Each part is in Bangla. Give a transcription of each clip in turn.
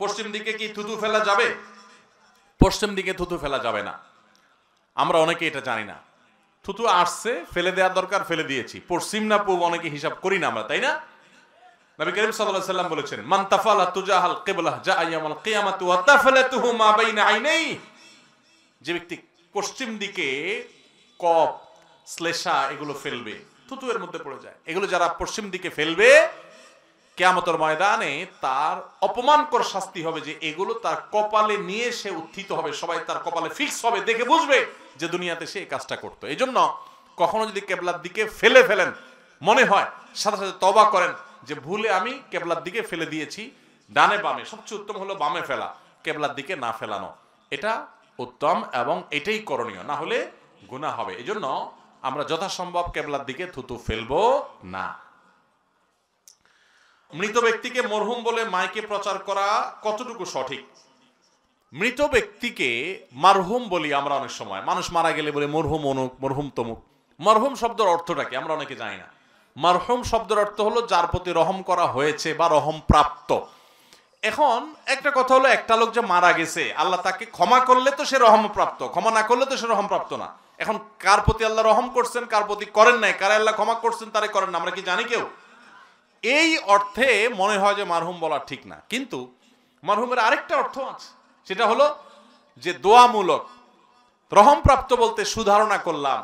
পশ্চিম দিকে কি থুতু ফেলা যাবে পশ্চিম দিকে থুতু ফেলা যাবে না আমরা অনেকে এটা জানি না থুতু আসছে ফেলে দেওয়া দরকার ফেলে দিয়েছি পশ্চিম না পূর্ব অনেকে হিসাব করি না আমরা তাই না সাল্লাম বলেছেন যে ব্যক্তি পশ্চিম দিকে কপ শ্লেষা এগুলো ফেলবে থুতু এর মধ্যে পড়ে যায় এগুলো যারা পশ্চিম দিকে ফেলবে কেয়ামতের ময়দানে তার অপমানকর শাস্তি হবে যে এগুলো তার কপালে নিয়ে সে উত্থিত হবে সবাই তার কপালে ফিক্স হবে দেখে বুঝবে যে দুনিয়াতে সে এই কাজটা করতো এই জন্য কখনো যদি কেবলার দিকে ফেলে ফেলেন মনে হয় সাথে সাথে তবা করেন যে ভুলে আমি কেবলার দিকে ফেলে দিয়েছি ডানে বামে সবচেয়ে উত্তম হলো বামে ফেলা কেবলার দিকে না ফেলানো এটা উত্তম এবং এটাই করণীয় না হলে গুণা হবে জন্য আমরা যথাসম্ভব কেবলার দিকে থুতু ফেলবো না মৃত ব্যক্তিকে মরহুম বলে মাইকে প্রচার করা কতটুকু সঠিক মৃত ব্যক্তিকে মারহুম বলি আমরা অনেক সময় মানুষ মারা গেলে বলে মরহুম অনুক মরহুম তমুক মরহুম শব্দের অর্থটা কি আমরা অনেকে জানি না মারহুম শব্দের অর্থ হলো যার প্রতি রহম করা হয়েছে বা রহম প্রাপ্ত এখন একটা কথা হলো একটা লোক যে মারা গেছে আল্লাহ তাকে ক্ষমা করলে তো সে রহম প্রাপ্ত ক্ষমা না করলে তো সে রহম প্রাপ্ত না এখন কার প্রতি আল্লাহ রহম করছেন কার প্রতি করেন নাই কার আল্লাহ ক্ষমা করছেন তারে করেন না আমরা কি জানি কেউ এই অর্থে মনে হয় যে মারহুম বলা ঠিক না কিন্তু মারহুমের আরেকটা অর্থ আছে সেটা হলো যে দোয়ামূলক রহমপ্রাপ্ত বলতে সুধারণা করলাম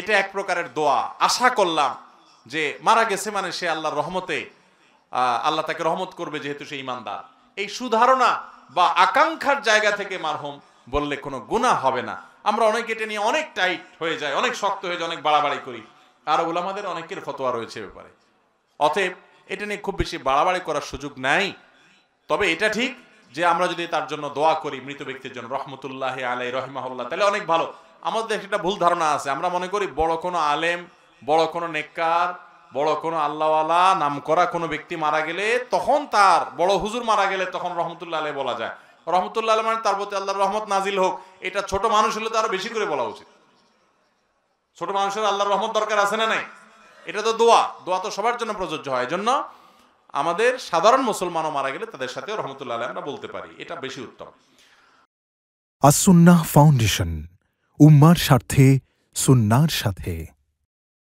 এটা এক প্রকারের দোয়া আশা করলাম যে মারা গেছে মানে সে আল্লাহর রহমতে আল্লাহ তাকে রহমত করবে যেহেতু সে ইমানদার এই সুধারণা বা আকাঙ্ক্ষার জায়গা থেকে মারহুম বললে কোনো গুণা হবে না আমরা অনেক এটা নিয়ে অনেক টাইট হয়ে যায় অনেক শক্ত হয়ে যায় অনেক বাড়াবাড়ি করি আর ওলামাদের অনেকের ফতোয়া রয়েছে ব্যাপারে অতএব এটা নিয়ে খুব বেশি বাড়াবাড়ি করার সুযোগ নাই তবে এটা ঠিক যে আমরা যদি তার জন্য দোয়া করি মৃত ব্যক্তির জন্য রহমতুল্লাহ আলাই রহমাহুল্লাহ তাহলে অনেক ভালো আমাদের একটা ভুল ধারণা আছে আমরা মনে করি বড় কোনো আলেম বড় কোনো নেককার বড় কোনো আল্লাহওয়ালা নাম করা কোনো ব্যক্তি মারা গেলে তখন তার বড় হুজুর মারা গেলে তখন রহমতুল্লাহ আলাই বলা যায় রহমতুল্লাহ আলম মানে তার প্রতি আল্লাহর রহমত নাজিল হোক এটা ছোট মানুষ হলে তো আরো বেশি করে বলা উচিত ছোট মানুষের আল্লাহর রহমত দরকার আছে না নাই এটা তো দোয়া দোয়া তো সবার জন্য প্রযোজ্য হয় জন্য আমাদের সাধারণ মুসলমানও মারা গেলে তাদের সাথে রহমতুল্লাহ আমরা বলতে পারি এটা বেশি উত্তম আসুন্না ফাউন্ডেশন উম্মার স্বার্থে সুন্নার সাথে